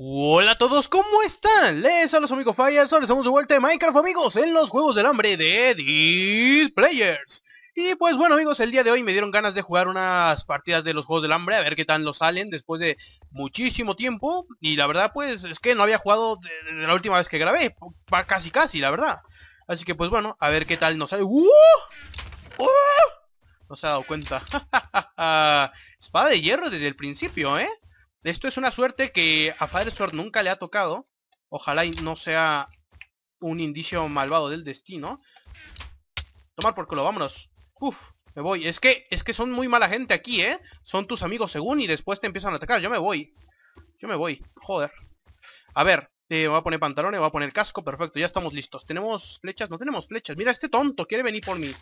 Hola a todos, ¿cómo están? Les a los amigos Fires, ahora estamos de vuelta en Minecraft amigos en los Juegos del Hambre de These Players Y pues bueno amigos, el día de hoy me dieron ganas de jugar unas partidas de los Juegos del Hambre A ver qué tal nos salen después de muchísimo tiempo Y la verdad pues es que no había jugado desde la última vez que grabé, casi casi la verdad Así que pues bueno, a ver qué tal nos sale ¡Uh! ¡Uh! No se ha dado cuenta Espada de hierro desde el principio, ¿eh? Esto es una suerte que a Father Sword nunca le ha tocado. Ojalá no sea un indicio malvado del destino. Tomar por culo, vámonos. Uf, me voy. Es que, es que son muy mala gente aquí, ¿eh? Son tus amigos según y después te empiezan a atacar. Yo me voy. Yo me voy. Joder. A ver, te eh, voy a poner pantalones, voy a poner casco. Perfecto, ya estamos listos. ¿Tenemos flechas? No tenemos flechas. Mira, este tonto quiere venir por mí.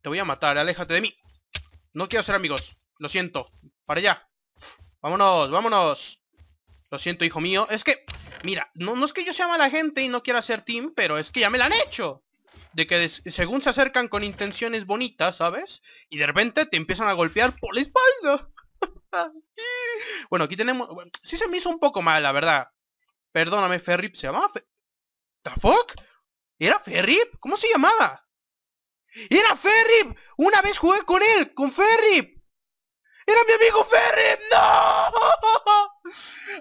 Te voy a matar, aléjate de mí. No quiero ser amigos. Lo siento. Para allá. Vámonos, vámonos. Lo siento, hijo mío. Es que, mira, no, es que yo sea mala gente y no quiera ser team, pero es que ya me la han hecho. De que según se acercan con intenciones bonitas, ¿sabes? Y de repente te empiezan a golpear por la espalda. bueno, aquí tenemos... sí se me hizo un poco mal, la verdad. Perdóname, Ferrip. ¿Se llamaba? Fer... ¿The fuck? ¿Era Ferrip? ¿Cómo se llamaba? fe the fuck era Ferrip! ¡Una vez jugué con él! ¡Con Ferrip! ¡Era mi amigo Ferry! ¡No!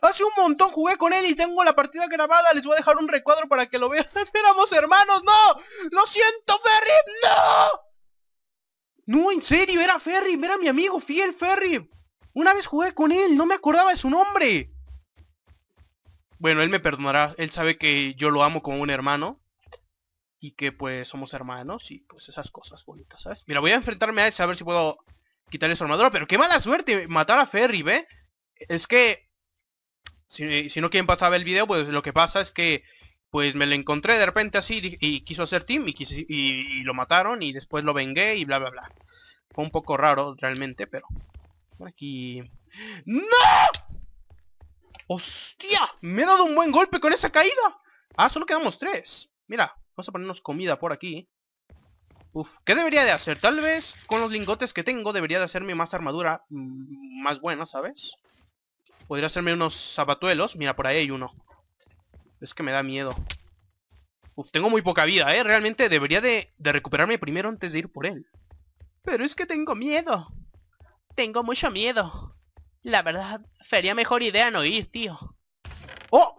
Hace un montón jugué con él y tengo la partida grabada. Les voy a dejar un recuadro para que lo vean. ¡Éramos hermanos! ¡No! ¡Lo siento, Ferry! ¡No! No, en serio, era Ferry. Era mi amigo fiel, Ferry. Una vez jugué con él. No me acordaba de su nombre. Bueno, él me perdonará. Él sabe que yo lo amo como un hermano. Y que, pues, somos hermanos y, pues, esas cosas bonitas, ¿sabes? Mira, voy a enfrentarme a ese a ver si puedo quitarle su armadura. Pero qué mala suerte matar a Ferry, ¿ve? Es que... Si, no quieren pasar a ver el video, pues lo que pasa es que... Pues me lo encontré de repente así y, quiso hacer team y, y, y, lo mataron y después lo vengué y bla, bla, bla. Fue un poco raro realmente, pero... Por aquí... ¡No! ¡Hostia! Me he dado un buen golpe con esa caída. Ah, solo quedamos tres. Mira, vamos a ponernos comida por aquí. Uf, ¿qué debería de hacer? Tal vez con los lingotes que tengo debería de hacerme más armadura mm, más buena, ¿sabes? Podría hacerme unos zapatuelos. Mira, por ahí hay uno. Es que me da miedo. Uf, tengo muy poca vida, ¿eh? Realmente debería de, de recuperarme primero antes de ir por él. Pero es que tengo miedo. Tengo mucho miedo. La verdad, sería mejor idea no ir, tío. ¡Oh!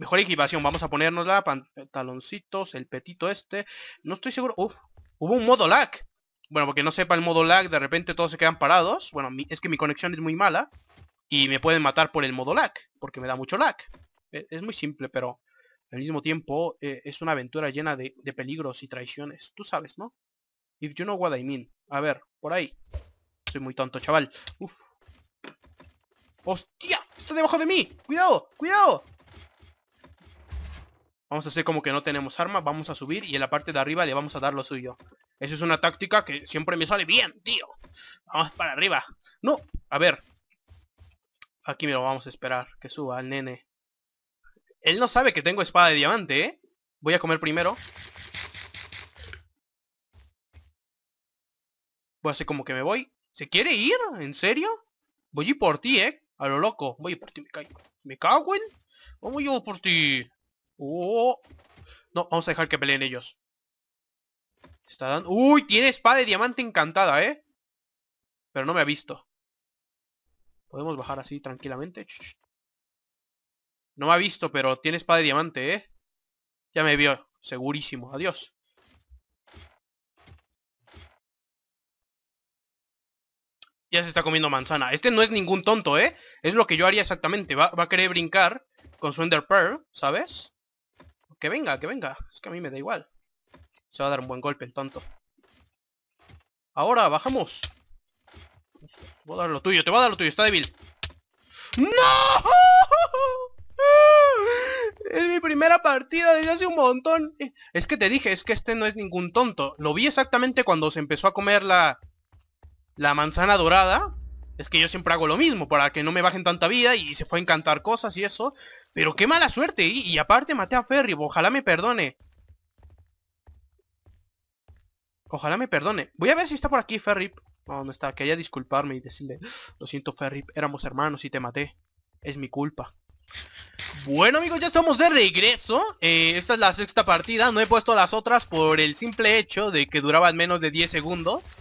Mejor equipación, vamos a ponernos la, pantaloncitos, eh, el petito este. No estoy seguro... Uf, hubo un modo lag. Bueno, porque no sepa el modo lag, de repente todos se quedan parados. Bueno, es que mi conexión es muy mala. Y me pueden matar por el modo lag, porque me da mucho lag. E, es, muy simple, pero al mismo tiempo eh, es una aventura llena de, peligros y traiciones. Tú sabes, ¿no? If you know what I mean. A ver, por ahí. Soy muy tonto, chaval. Uf. ¡Hostia! ¡Está debajo de mí! ¡Cuidado! ¡Cuidado! Vamos a hacer como que no tenemos arma, vamos a subir y en la parte de arriba le vamos a dar lo suyo. Esa es una táctica que siempre me sale bien, tío. Vamos para arriba. No, a ver. Aquí me lo vamos a esperar, que suba al nene. Él no sabe que tengo espada de diamante, ¿eh? Voy a comer primero. Voy a hacer como que me voy. ¿Se quiere ir? ¿En serio? Voy a ir por ti, ¿eh? A lo loco. Voy a ir por ti, me caigo. Me cago en... Vamos yo por ti. Oh. No, vamos a dejar que peleen ellos. Está dando... ¡Uy! Tiene espada de diamante encantada, ¿eh? Pero no me ha visto. Podemos bajar así tranquilamente. No me ha visto, pero tiene espada de diamante, ¿eh? Ya me vio. Segurísimo. Adiós. Ya se está comiendo manzana. Este no es ningún tonto, ¿eh? Es lo que yo haría exactamente. Va, va a querer brincar con su Ender Pearl, ¿sabes? Que venga, que venga. Es que a mí me da igual. Se va a dar un buen golpe el tonto. Ahora, bajamos. voy a dar lo tuyo, te voy a dar lo tuyo, está débil. ¡No! Es mi primera partida desde hace un montón. Es que te dije, es que este no es ningún tonto. Lo vi exactamente cuando se empezó a comer la... La manzana dorada es que yo siempre hago lo mismo para que no me bajen tanta vida y se fue a encantar cosas y eso. Pero qué mala suerte. Y, aparte maté a Ferry, ojalá me perdone. Ojalá me perdone. Voy a ver si está por aquí Ferry, ¿Dónde está? Quería disculparme y decirle, lo siento Ferry, éramos hermanos y te maté. Es mi culpa. Bueno amigos, ya estamos de regreso eh, Esta es la sexta partida No he puesto las otras por el simple hecho de que duraban menos de 10 segundos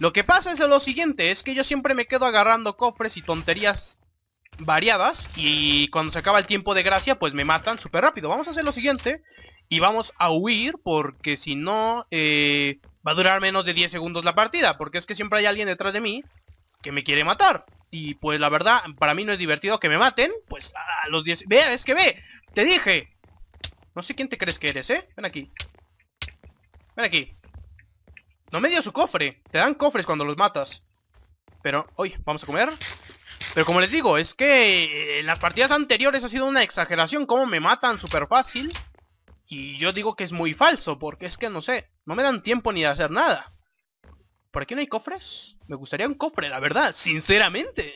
lo que pasa es lo siguiente, es que yo siempre me quedo agarrando cofres y tonterías variadas y cuando se acaba el tiempo de gracia pues me matan súper rápido. Vamos a hacer lo siguiente y vamos a huir porque si no eh, va a durar menos de 10 segundos la partida porque es que siempre hay alguien detrás de mí que me quiere matar. Y pues la verdad, para mí no es divertido que me maten, pues a los 10... Ve, es que ve, te dije. No sé quién te crees que eres, ¿eh? Ven aquí. Ven aquí. No me dio su cofre. Te dan cofres cuando los matas. Pero, hoy, vamos a comer. Pero como les digo, es que eh, en las partidas anteriores ha sido una exageración. Cómo me matan súper fácil. Y yo digo que es muy falso, porque es que no sé. No me dan tiempo ni de hacer nada. ¿Por qué no hay cofres? Me gustaría un cofre, la verdad, sinceramente.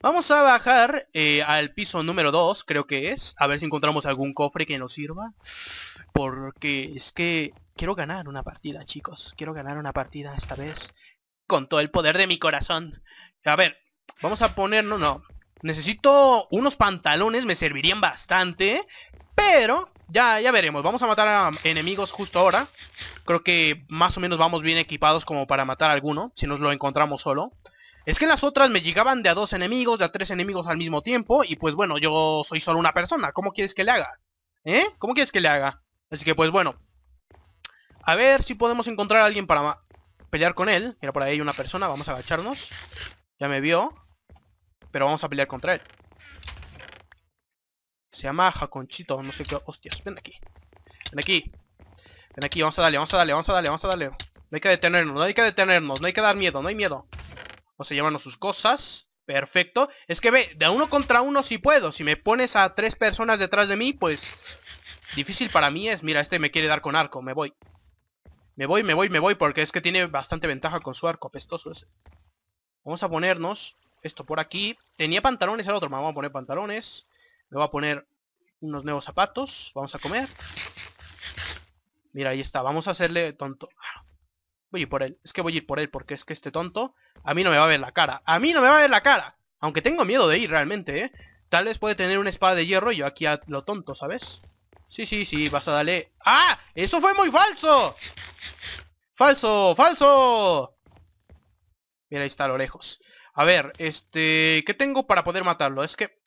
Vamos a bajar eh, al piso número 2, creo que es. A ver si encontramos algún cofre que nos sirva. Porque es que quiero ganar una partida, chicos. Quiero ganar una partida esta vez con todo el poder de mi corazón. A ver, vamos a poner... No, Necesito unos pantalones, me servirían bastante. Pero ya, ya veremos. Vamos a matar a enemigos justo ahora. Creo que más o menos vamos bien equipados como para matar a alguno, si nos lo encontramos solo. Es que las otras me llegaban de a dos enemigos, de a tres enemigos al mismo tiempo, y pues bueno, yo soy solo una persona. ¿Cómo quieres que le haga? ¿Eh? ¿Cómo quieres que le haga? Así que pues bueno. A ver si podemos encontrar a alguien para pelear con él. Mira, por ahí hay una persona. Vamos a agacharnos. Ya me vio. Pero vamos a pelear contra él. Se llama Jaconchito. No sé qué... Hostias, ven aquí. Ven aquí. Ven aquí, vamos a darle, vamos a darle, vamos a darle, vamos a darle. No hay que detenernos, no hay que detenernos. No hay que dar miedo, no hay miedo. Vamos a llevarnos sus cosas. Perfecto. Es que ve, de uno contra uno si sí puedo. Si me pones a tres personas detrás de mí, pues... Difícil para mí es... Mira, este me quiere dar con arco. Me voy. Me voy, me voy, me voy. Porque es que tiene bastante ventaja con su arco. apestoso ese. Vamos a ponernos esto por aquí. Tenía pantalones al otro. Me vamos a poner pantalones. Me voy a poner unos nuevos zapatos. Vamos a comer. Mira, ahí está. Vamos a hacerle tonto. Voy a ir por él. Es que voy a ir por él porque es que este tonto a mí no me va a ver la cara. ¡A mí no me va a ver la cara! Aunque tengo miedo de ir realmente, ¿eh? Tal vez puede tener una espada de hierro y yo aquí a lo tonto, ¿sabes? Sí, sí, sí, vas a darle... ¡Ah! ¡Eso fue muy falso! ¡Falso! ¡Falso! Mira, ahí está a lo lejos. A ver, este... ¿Qué tengo para poder matarlo? Es que...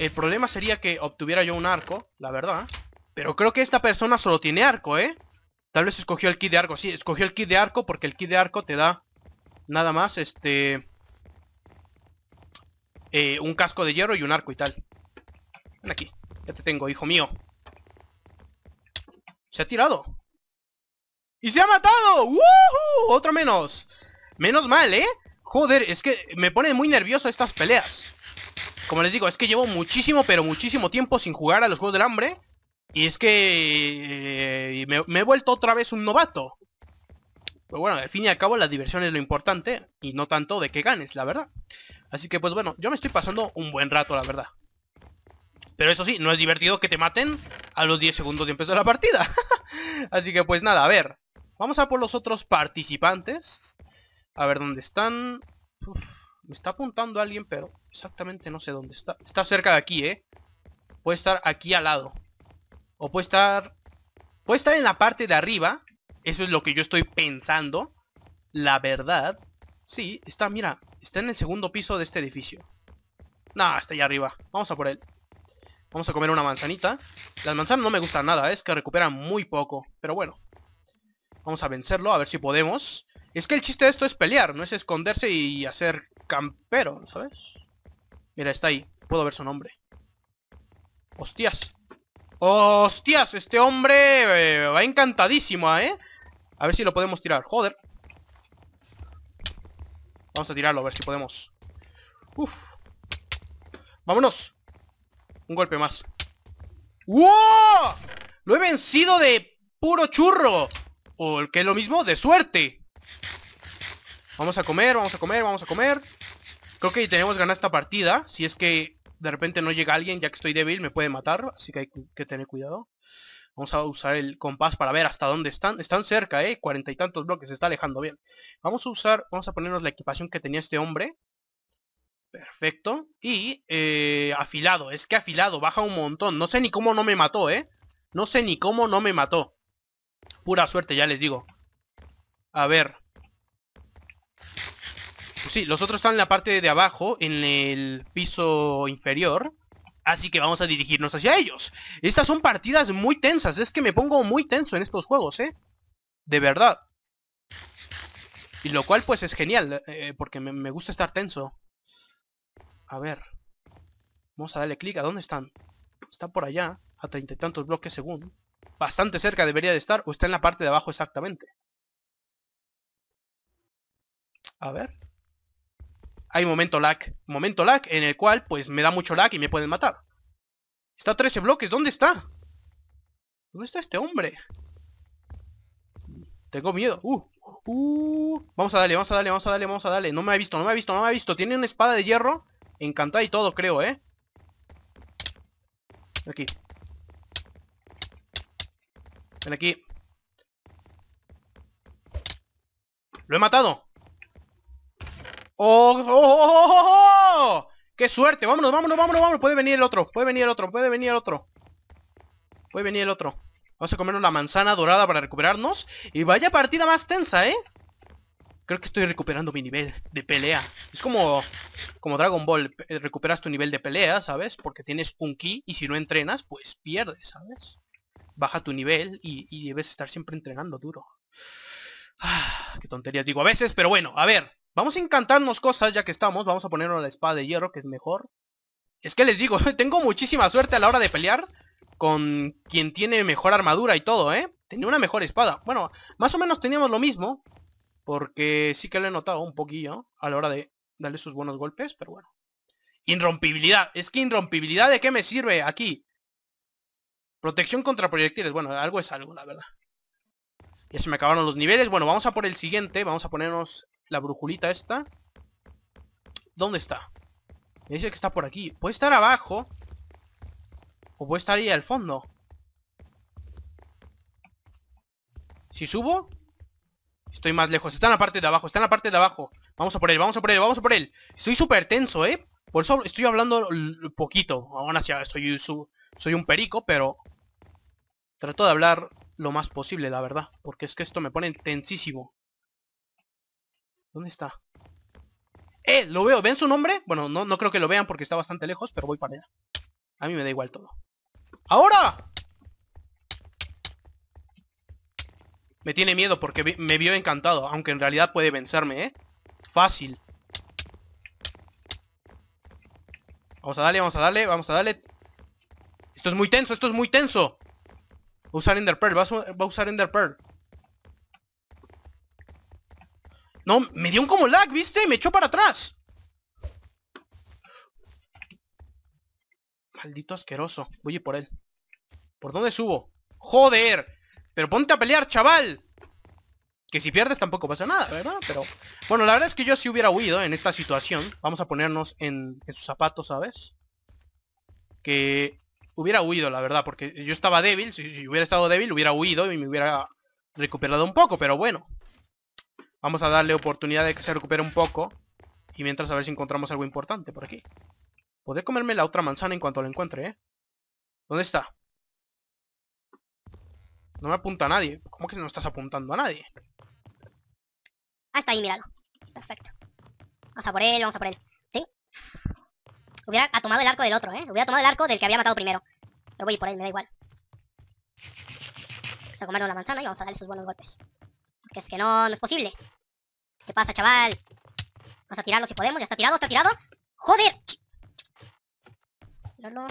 El problema sería que obtuviera yo un arco, la verdad. Pero creo que esta persona solo tiene arco, ¿eh? Tal vez escogió el kit de arco. Sí, escogió el kit de arco porque el kit de arco te da... Nada más, este... Eh, un casco de hierro y un arco y tal. Ven aquí. Ya te tengo, hijo mío. Se ha tirado. ¡Y se ha matado! ¡Woohoo! Otro menos. Menos mal, ¿eh? Joder, es que me pone muy nervioso estas peleas. Como les digo, es que llevo muchísimo, pero muchísimo tiempo sin jugar a los Juegos del Hambre. Y es que... Eh, me he vuelto otra vez un novato. Pero bueno, al fin y al cabo la diversión es lo importante y no tanto de que ganes, la verdad. Así que pues bueno, yo me estoy pasando un buen rato, la verdad. Pero eso sí, no es divertido que te maten a los 10 segundos de empezar la partida. Así que pues nada, a ver. Vamos a por los otros participantes. A ver dónde están. me está apuntando alguien, pero exactamente no sé dónde está. Está cerca de aquí, ¿eh? Puede estar aquí al lado. O puede estar... Puede estar en la parte de arriba. Eso es lo que yo estoy pensando. La verdad. Sí, está, mira. Está en el segundo piso de este edificio. No, está allá arriba. Vamos a por él. Vamos a comer una manzanita. Las manzanas no me gustan nada, ¿eh? es que recuperan muy poco. Pero bueno. Vamos a vencerlo, a ver si podemos. Es que el chiste de esto es pelear, no es esconderse y hacer campero, ¿sabes? Mira, está ahí. Puedo ver su nombre. ¡Hostias! ¡Hostias! Este hombre eh, va encantadísimo, ¿eh? A ver si lo podemos tirar. ¡Joder! Vamos a tirarlo, a ver si podemos. ¡Uf! ¡Vámonos! Un golpe más. Lo he vencido de puro churro. O el que es lo mismo, de suerte. Vamos a comer, vamos a comer, vamos a comer. Creo que tenemos ganar esta partida. Si es que de repente no llega alguien, ya que estoy débil, me puede matar. Así que hay que tener cuidado. Vamos a usar el compás para ver hasta dónde están. Están cerca, ¿eh? Cuarenta y tantos bloques, se está alejando bien. Vamos a usar, vamos a ponernos la equipación que tenía este hombre. Perfecto. Y eh, afilado, es que afilado, baja un montón. No sé ni cómo no me mató, ¿eh? No sé ni cómo no me mató. Pura suerte, ya les digo. A ver. Pues sí, los otros están en la parte de abajo, en el piso inferior. Así que vamos a dirigirnos hacia ellos. Estas son partidas muy tensas. Es que me pongo muy tenso en estos juegos, ¿eh? De verdad. Y lo cual pues es genial, eh, porque me gusta estar tenso. A ver. Vamos a darle clic. ¿A dónde están? Está por allá. A treinta y tantos bloques según. Bastante cerca debería de estar. O está en la parte de abajo exactamente. A ver. Hay momento lag. Momento lag en el cual pues me da mucho lag y me pueden matar. Está a 13 bloques. ¿Dónde está? ¿Dónde está este hombre? Tengo miedo. Uh, uh. Vamos a darle, vamos a darle, vamos a darle, vamos a darle. No me ha visto, no me ha visto, no me ha visto. Tiene una espada de hierro Encantada y todo, creo, ¿eh? Aquí. Ven aquí. ¡Lo he matado! ¡Oh oh oh, ¡Oh! ¡Oh! ¡Oh! oh! ¡Qué suerte! ¡Vámonos, vámonos, vámonos, vámonos! Puede venir el otro, puede venir el otro, puede venir el otro. Puede venir el otro. Vamos a comernos la manzana dorada para recuperarnos. Y vaya partida más tensa, ¿eh? Creo que estoy recuperando mi nivel de pelea. Es como, como Dragon Ball, eh, recuperas tu nivel de pelea, ¿sabes? Porque tienes un ki y si no entrenas, pues pierdes, ¿sabes? Baja tu nivel y, debes estar siempre entrenando duro. Ah, qué tonterías digo a veces, pero bueno, a ver. Vamos a encantarnos cosas ya que estamos. Vamos a ponernos la espada de hierro, que es mejor. Es que les digo, tengo muchísima suerte a la hora de pelear con quien tiene mejor armadura y todo, ¿eh? Tenía una mejor espada. Bueno, más o menos teníamos lo mismo, porque sí que lo he notado un poquillo a la hora de darle sus buenos golpes, pero bueno. ¡Inrompibilidad! Es que inrompibilidad de qué me sirve aquí. Protección contra proyectiles. Bueno, algo es algo, la verdad. Ya se me acabaron los niveles. Bueno, vamos a por el siguiente. Vamos a ponernos la brujulita esta. ¿Dónde está? Me dice que está por aquí. Puede estar abajo. O puede estar ahí al fondo. Si subo, Estoy más lejos. Está en la parte de abajo, está en la parte de abajo. Vamos a por él, vamos a por él, vamos a por él. Estoy súper tenso, ¿eh? Por eso estoy hablando poquito. Aún así, ah, soy, soy un perico, pero... Trato de hablar lo más posible, la verdad. Porque es que esto me pone tensísimo. ¿Dónde está? ¡Eh! Lo veo. ¿Ven su nombre? Bueno, no, no creo que lo vean porque está bastante lejos, pero voy para allá. A mí me da igual todo. ¡Ahora! Me tiene miedo porque me vio encantado, aunque en realidad puede vencerme, ¿eh? Fácil. Vamos a darle, vamos a darle, vamos a darle. Esto es muy tenso, esto es muy tenso. Va a usar Ender Pearl, va a, usar Ender Pearl. No, me dio un como lag, ¿viste? Me echó para atrás. Maldito asqueroso. Voy a ir por él. ¿Por dónde subo? ¡Joder! Pero ponte a pelear, chaval. Que si pierdes tampoco pasa nada, ¿verdad? Pero bueno, la verdad es que yo sí hubiera huido en esta situación. Vamos a ponernos en, en sus zapatos, ¿sabes? Que hubiera huido, la verdad, porque yo estaba débil. Si, si hubiera estado débil, hubiera huido y me hubiera recuperado un poco, pero bueno. Vamos a darle oportunidad de que se recupere un poco. Y mientras a ver si encontramos algo importante por aquí. Podré comerme la otra manzana en cuanto la encuentre, ¿eh? ¿Dónde está? No me apunta a nadie. ¿Cómo que no estás apuntando a nadie? Ah, está ahí, míralo. Perfecto. Vamos a por él, vamos a por él. ¿Sí? Hubiera tomado el arco del otro, ¿eh? Hubiera tomado el arco del que había matado primero. lo voy por él, me da igual. Vamos a comernos la manzana y vamos a darle sus buenos golpes. Porque es que no, no es posible. ¿Qué pasa, chaval? Vamos a tirarlo si podemos. Ya está tirado, está tirado. ¡Joder! Tirarlo.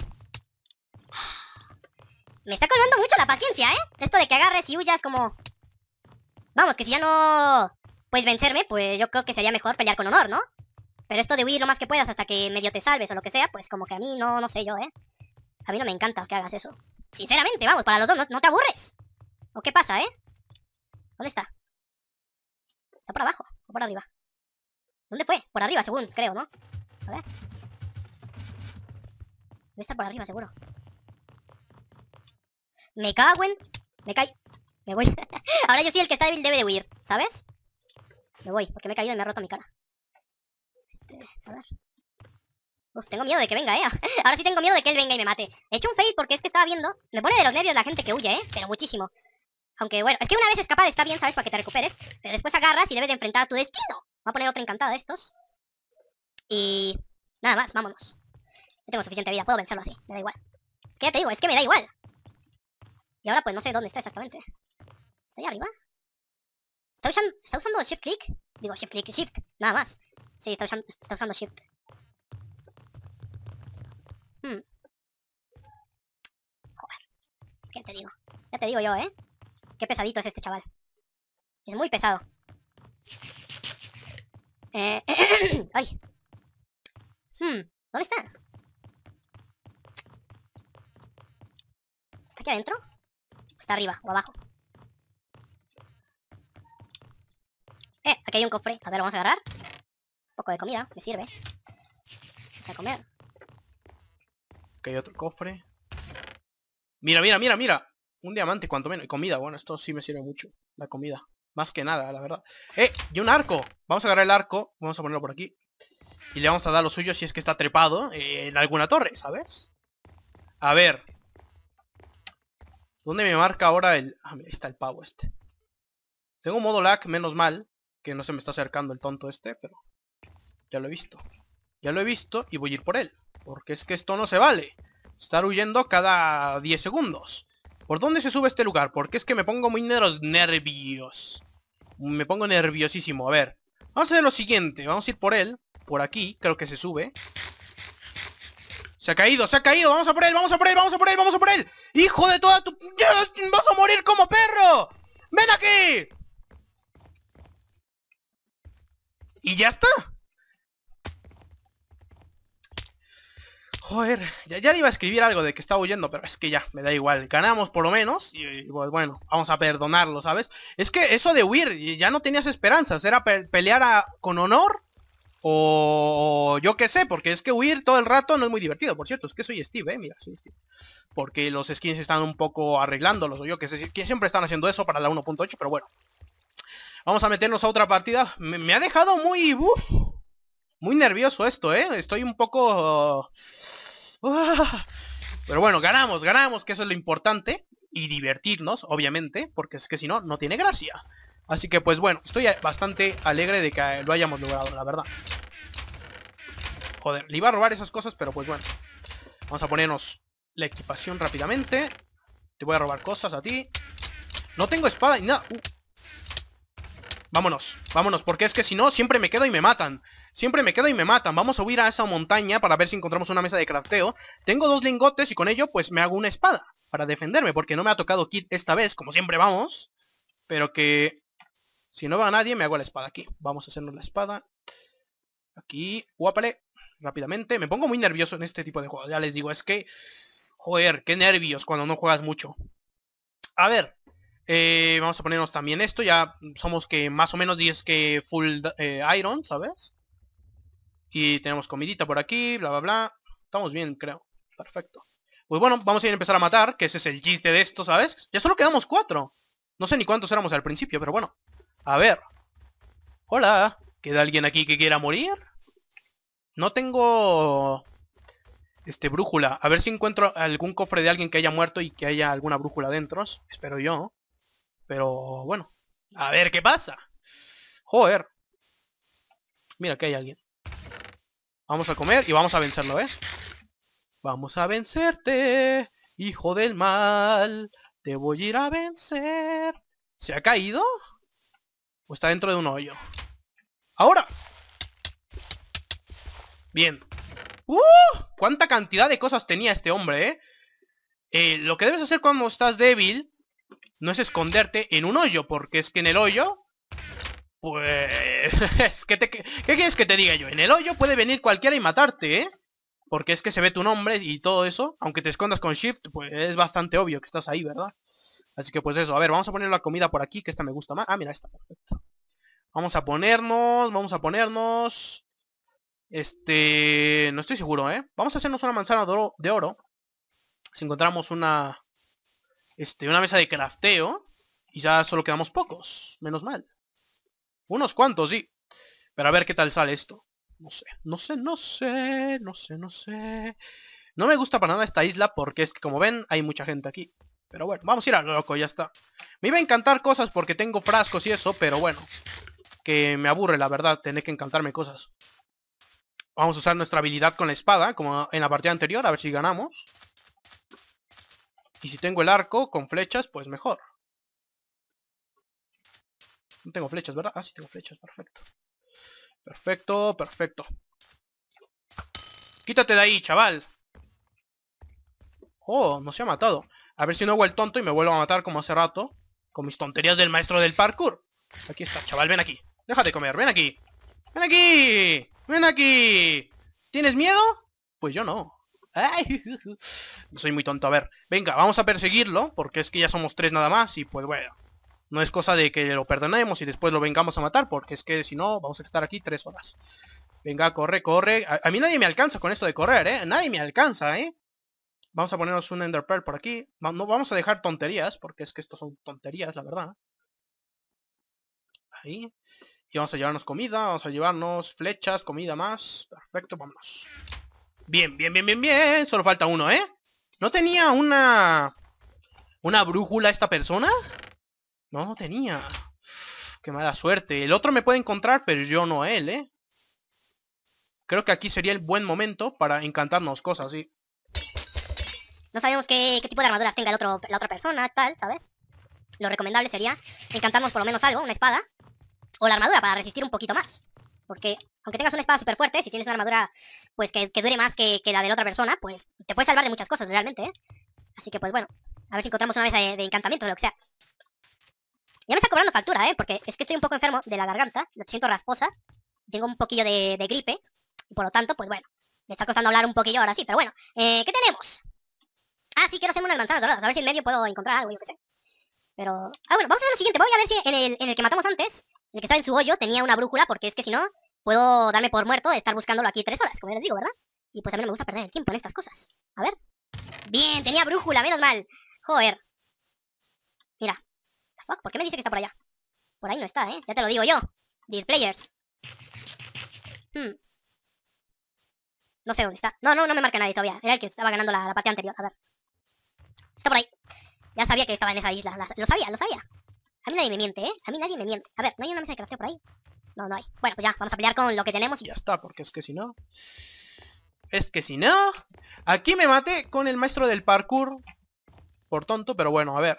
Me está colgando mucho la paciencia, ¿eh? Esto de que agarres y huyas como... Vamos, que si ya no... puedes vencerme, pues yo creo que sería mejor pelear con honor, ¿no? Pero esto de huir lo más que puedas hasta que medio te salves o lo que sea, pues como que a mí no, no sé yo, ¿eh? A mí no me encanta que hagas eso. Sinceramente, vamos, para los dos, ¿no, no te aburres? ¿O qué pasa, eh? ¿Dónde está? ¿Está por abajo o por arriba? ¿Dónde fue? Por arriba, según, creo, ¿no? A ver. Debe estar por arriba, seguro. Me cago en... Me caí. Me voy. Ahora yo soy el que está débil, debe de huir, ¿sabes? Me voy, porque me he caído y me ha roto mi cara. Este, a ver. Uf, tengo miedo de que venga, eh. Ahora sí tengo miedo de que él venga y me mate. He hecho un fail porque es que estaba viendo. Me pone de los nervios la gente que huye, eh. Pero muchísimo. Aunque bueno, es que una vez escapar está bien, ¿sabes? Para que te recuperes. Pero después agarras y debes de enfrentar a tu destino. Voy a poner otra encantada de estos. Y... Nada más, vámonos. Yo tengo suficiente vida, puedo vencerlo así. Me da igual. Es que ya te digo, es que me da igual. Y ahora pues no sé dónde está exactamente. ¿Está ahí arriba? ¿Está usando, shift click? Digo, shift click, shift, nada más. Sí, está usando, usando shift. Hmm. Joder. Es que te digo. Ya te digo yo, ¿eh? Qué pesadito es este chaval. Es muy pesado. Eh, ay. Hmm, ¿Dónde está? ¿Está aquí adentro? Está arriba o abajo. Eh, aquí hay un cofre. A ver, vamos a agarrar. Un poco de comida, me sirve. Vamos a comer. Aquí hay otro cofre. Mira, mira, mira, mira. Un diamante, cuanto menos. Y comida, bueno, esto sí me sirve mucho. La comida. Más que nada, la verdad. ¡Eh! ¡Y un arco! Vamos a agarrar el arco. Vamos a ponerlo por aquí. Y le vamos a dar lo suyo si es que está trepado eh, en alguna torre, ¿sabes? A ver. ¿Dónde me marca ahora el...? Ah, mira, ahí está el pavo este. Tengo modo lag, menos mal. Que no se me está acercando el tonto este, pero... Ya lo he visto. Ya lo he visto y voy a ir por él. Porque es que esto no se vale. Estar huyendo cada 10 segundos. ¿Por dónde se sube este lugar? Porque es que me pongo muy nervios. Me pongo nerviosísimo. A ver. Vamos a hacer lo siguiente. Vamos a ir por él. Por aquí. Creo que se sube. Se ha caído, se ha caído, vamos a por él, vamos a por él, vamos a por él, vamos a por él ¡Hijo de toda tu... ¡Vas a morir como perro! ¡Ven aquí! Y ya está Joder, ya, le iba a escribir algo de que estaba huyendo, pero es que ya, me da igual. Ganamos por lo menos y, pues, bueno, vamos a perdonarlo, ¿sabes? Es que eso de huir, ya no tenías esperanzas, era pelear con honor o yo qué sé, porque es que huir todo el rato no es muy divertido. Por cierto, es que soy Steve, ¿eh? Mira, soy Porque los skins están un poco arreglándolos, o yo qué sé. Que siempre están haciendo eso para la 1.8, pero bueno. Vamos a meternos a otra partida. Me, ha dejado muy... muy nervioso esto, ¿eh? Estoy un poco... Ah, pero bueno, ganamos, ganamos, que eso es lo importante. Y divertirnos, obviamente, porque es que si no, no tiene gracia. Así que pues bueno, estoy bastante alegre de que lo hayamos logrado, la verdad. Joder, le iba a robar esas cosas, pero pues bueno. Vamos a ponernos la equipación rápidamente. Te voy a robar cosas a ti. No tengo espada y nada. Uh. Vámonos, vámonos, porque es que si no, siempre me quedo y me matan. Siempre me quedo y me matan. Vamos a huir a esa montaña para ver si encontramos una mesa de crafteo. Tengo dos lingotes y con ello pues me hago una espada para defenderme, porque no me ha tocado kit esta vez, como siempre vamos. Pero que si no va a nadie, me hago la espada aquí. Vamos a hacernos la espada. Aquí, guapale, rápidamente. Me pongo muy nervioso en este tipo de juegos. Ya les digo, es que... Joder, qué nervios cuando no juegas mucho. A ver, eh, vamos a ponernos también esto. Ya somos que más o menos 10 que full eh, iron, ¿sabes? Y tenemos comidita por aquí, bla, bla, bla. Estamos bien, creo. Perfecto. Pues bueno, vamos a ir a empezar a matar, que ese es el chiste de esto, ¿sabes? Ya solo quedamos cuatro. No sé ni cuántos éramos al principio, pero bueno. A ver. Hola. ¿Queda alguien aquí que quiera morir? No tengo... Este, brújula. A ver si encuentro algún cofre de alguien que haya muerto y que haya alguna brújula dentro. Espero yo. Pero, bueno. A ver qué pasa. Joder. Mira, que hay alguien. Vamos a comer y vamos a vencerlo, ¿eh? Vamos a vencerte, hijo del mal. Te voy a ir a vencer. ¿Se ha caído? O está dentro de un hoyo. ¡Ahora! Bien. ¡Uh! ¡Cuánta cantidad de cosas tenía este hombre, eh? eh! lo que debes hacer cuando estás débil no es esconderte en un hoyo, porque es que en el hoyo... Pues... ¿Qué quieres que te diga yo? En el hoyo puede venir cualquiera y matarte, ¿eh? Porque es que se ve tu nombre y todo eso. Aunque te escondas con Shift, pues es bastante obvio que estás ahí, ¿verdad? Así que pues eso, a ver, vamos a poner la comida por aquí, que esta me gusta más. Ah, mira, esta, perfecto. Vamos a ponernos, vamos a ponernos... Este... No estoy seguro, ¿eh? Vamos a hacernos una manzana de oro. De oro. Si encontramos una... Este, una mesa de crafteo. Y ya solo quedamos pocos. Menos mal. Unos cuantos, sí. Pero a ver qué tal sale esto. No sé, no sé, no sé, no sé, no sé. No me gusta para nada esta isla porque es que como ven hay mucha gente aquí. Pero bueno, vamos a ir a loco, ya está. Me iba a encantar cosas porque tengo frascos y eso, pero bueno. Que me aburre, la verdad, tener que encantarme cosas. Vamos a usar nuestra habilidad con la espada, como en la partida anterior, a ver si ganamos. Y si tengo el arco con flechas, pues mejor. No tengo flechas, ¿verdad? Ah, sí tengo flechas, perfecto. Perfecto, perfecto. Quítate de ahí, chaval. Oh, no se ha matado. A ver si no hago el tonto y me vuelvo a matar como hace rato. Con mis tonterías del maestro del parkour. Aquí está, chaval, ven aquí. Deja de comer, ven aquí. ¡Ven aquí! ¡Ven aquí! ¿Tienes miedo? Pues yo no. Ay, soy muy tonto. A ver, venga, vamos a perseguirlo, porque es que ya somos tres nada más y pues bueno. No es cosa de que lo perdonemos y después lo vengamos a matar, porque es que si no, vamos a estar aquí tres horas. Venga, corre, corre. A, a mí nadie me alcanza con esto de correr, ¿eh? Nadie me alcanza, ¿eh? Vamos a ponernos un Ender Pearl por aquí. No vamos a dejar tonterías, porque es que estos son tonterías, la verdad. Ahí. Y vamos a llevarnos comida, vamos a llevarnos flechas, comida más. Perfecto, vámonos. Bien, bien, bien, bien, bien. Solo falta uno, ¿eh? ¿No tenía una... ¿Una brújula esta persona? No, no tenía. qué mala suerte. El otro me puede encontrar, pero yo no él, ¿eh? Creo que aquí sería el buen momento para encantarnos cosas, sí. No sabemos qué, tipo de armaduras tenga la otra persona, tal, ¿sabes? Lo recomendable sería encantarnos por lo menos algo, una espada. O la armadura para resistir un poquito más. Porque aunque tengas una espada súper fuerte, si tienes una armadura pues que, dure más que, la de la otra persona, pues te puede salvar de muchas cosas realmente, ¿eh? Así que pues bueno, a ver si encontramos una mesa de, encantamiento o lo que sea. Ya me está cobrando factura, ¿eh? Porque es que estoy un poco enfermo de la garganta, lo siento rasposa, tengo un poquillo de, gripe, y por lo tanto, pues bueno, me está costando hablar un poquillo ahora sí, pero bueno, eh, ¿qué tenemos? Ah, sí, quiero hacerme unas manzanas doradas. A ver si en medio puedo encontrar algo, yo qué sé. Pero... Ah, bueno, vamos a hacer lo siguiente. Voy a ver si en el, que matamos antes, el que estaba en su hoyo, tenía una brújula, porque es que si no, puedo darme por muerto de estar buscándolo aquí tres horas, como ya les digo, ¿verdad? Y pues a mí no me gusta perder el tiempo en estas cosas. A ver. Bien, tenía brújula, menos mal. Joder. Mira. ¿Por qué me dice que está por allá? Por ahí no está, ¿eh? Ya te lo digo yo. Dear players. Hmm. No sé dónde está. No, no, no me marca nadie todavía. Era el que estaba ganando la, la partida anterior. A ver. Está por ahí. Ya sabía que estaba en esa isla. Lo sabía, lo sabía. A mí nadie me miente, ¿eh? A mí nadie me miente. A ver, ¿no hay una mesa de creación por ahí? No, no hay. Bueno, pues ya, vamos a pelear con lo que tenemos y... Ya está, porque es que si no... Es que si no... Aquí me maté con el maestro del parkour. Por tonto, pero bueno, a ver.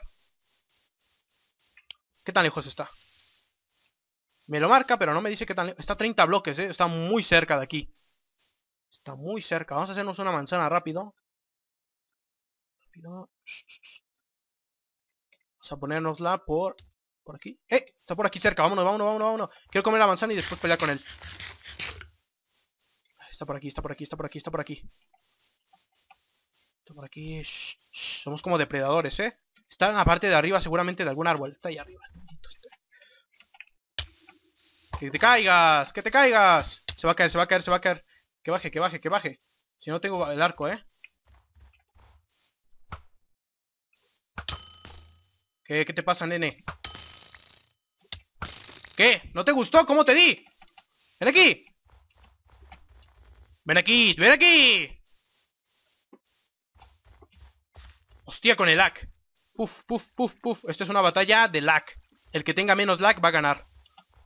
¿Qué tan lejos está? Me lo marca, pero no me dice qué tan lejos... Está a 30 bloques, ¿eh? Está muy cerca de aquí. Está muy cerca. Vamos a hacernos una manzana rápido. Rápido. Vamos a ponernosla por... Por aquí. ¡Eh! Está por aquí cerca. Vámonos, vámonos, vámonos, vámonos. Quiero comer la manzana y después pelear con él. Está por aquí, está por aquí, está por aquí, está por aquí. Está por aquí. Somos como depredadores, ¿eh? Está en la parte de arriba seguramente de algún árbol. Está ahí arriba. ¡Que te caigas! ¡Que te caigas! Se va a caer, se va a caer, se va a caer. Que baje, que baje, que baje. Si no tengo el arco, ¿eh? ¿Qué, te pasa, nene? ¿Qué? ¿No te gustó? ¿Cómo te di? ¡Ven aquí! ¡Ven aquí! ¡Ven aquí! ¡Hostia, con el lag! Puf, puf, puf, puf. Esta es una batalla de lag. El que tenga menos lag va a ganar.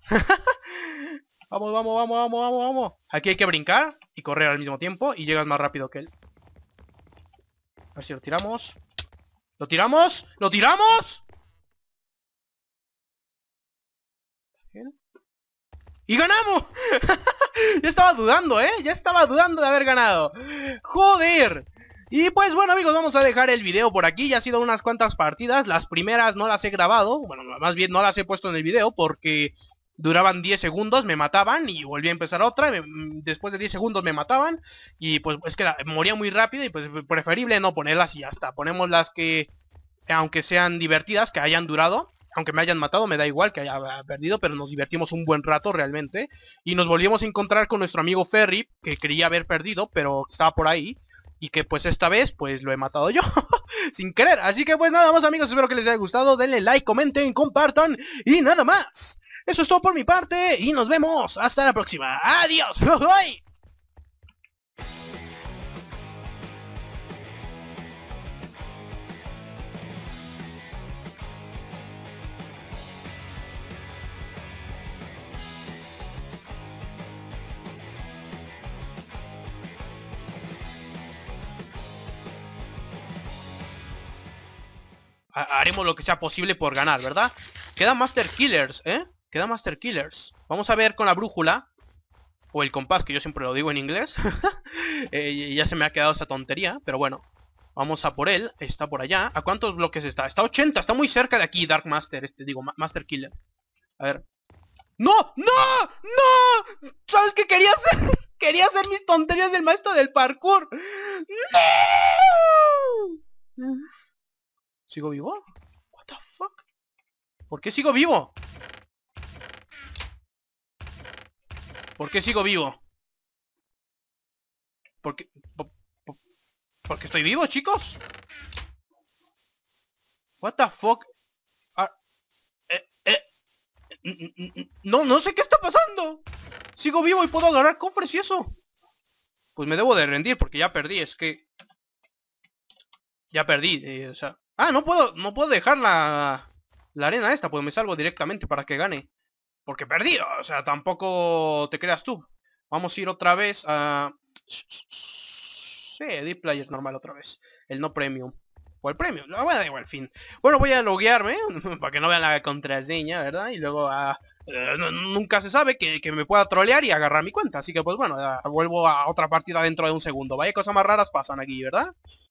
vamos, vamos, vamos, vamos, vamos, vamos. Aquí hay que brincar y correr al mismo tiempo y llegas más rápido que él. A ver si lo tiramos. ¡Lo tiramos! ¡Lo tiramos! ¡Y ganamos! ya estaba dudando, ¿eh? Ya estaba dudando de haber ganado. ¡Joder! Y pues bueno amigos, vamos a dejar el video por aquí, ya ha sido unas cuantas partidas, las primeras no las he grabado, bueno, más bien no las he puesto en el video porque duraban 10 segundos, me mataban y volví a empezar otra, mm, después de 10 segundos me mataban y pues es que moría muy rápido y pues preferible no ponerlas y ya está, ponemos las que aunque sean divertidas, que hayan durado aunque me hayan matado, me da igual que haya perdido, pero nos divertimos un buen rato realmente. Y nos volvimos a encontrar con nuestro amigo Ferry, que quería haber perdido, pero estaba por ahí. Y que pues esta vez pues lo he matado yo Sin querer Así que pues nada más amigos Espero que les haya gustado Denle like, comenten, compartan Y nada más Eso es todo por mi parte Y nos vemos Hasta la próxima Adiós haremos lo que sea posible por ganar, ¿verdad? Queda Master Killers, ¿eh? Queda Master Killers. Vamos a ver con la brújula. O el compás, que yo siempre lo digo en inglés. Eh, ya se me ha quedado esa tontería, pero bueno. Vamos a por él. Está por allá. ¿A cuántos bloques está? Está 80. Está muy cerca de aquí, Dark Master. Este, digo, Master Killer. A ver. ¡No! ¡No! ¡No! ¿Sabes qué quería hacer? quería hacer mis tonterías del maestro del parkour. ¡No! ¿Sigo vivo? What the fuck? ¿Por qué sigo vivo? ¿Por qué sigo vivo? ¿Por qué? ¿Por, porque estoy vivo, chicos? What the fuck? Ah, eh, eh, no, no sé qué está pasando Sigo vivo y puedo agarrar cofres y eso Pues me debo de rendir porque ya perdí, es que... Ya perdí, eh, o sea... Ah, no puedo, no puedo dejar la, arena esta, pues me salgo directamente para que gane. Porque perdí, o sea, tampoco te creas tú. Vamos a ir otra vez a... Sí, Deep Players normal otra vez. El no premium. O el premium, no, a dar igual, fin. Bueno, voy a loguearme, para que no vean la contraseña, ¿verdad? Y luego a... Ah, eh, nunca se sabe que, me pueda trolear y agarrar mi cuenta. Así que pues bueno, ah, vuelvo a otra partida dentro de un segundo. Vaya cosas más raras pasan aquí, ¿verdad?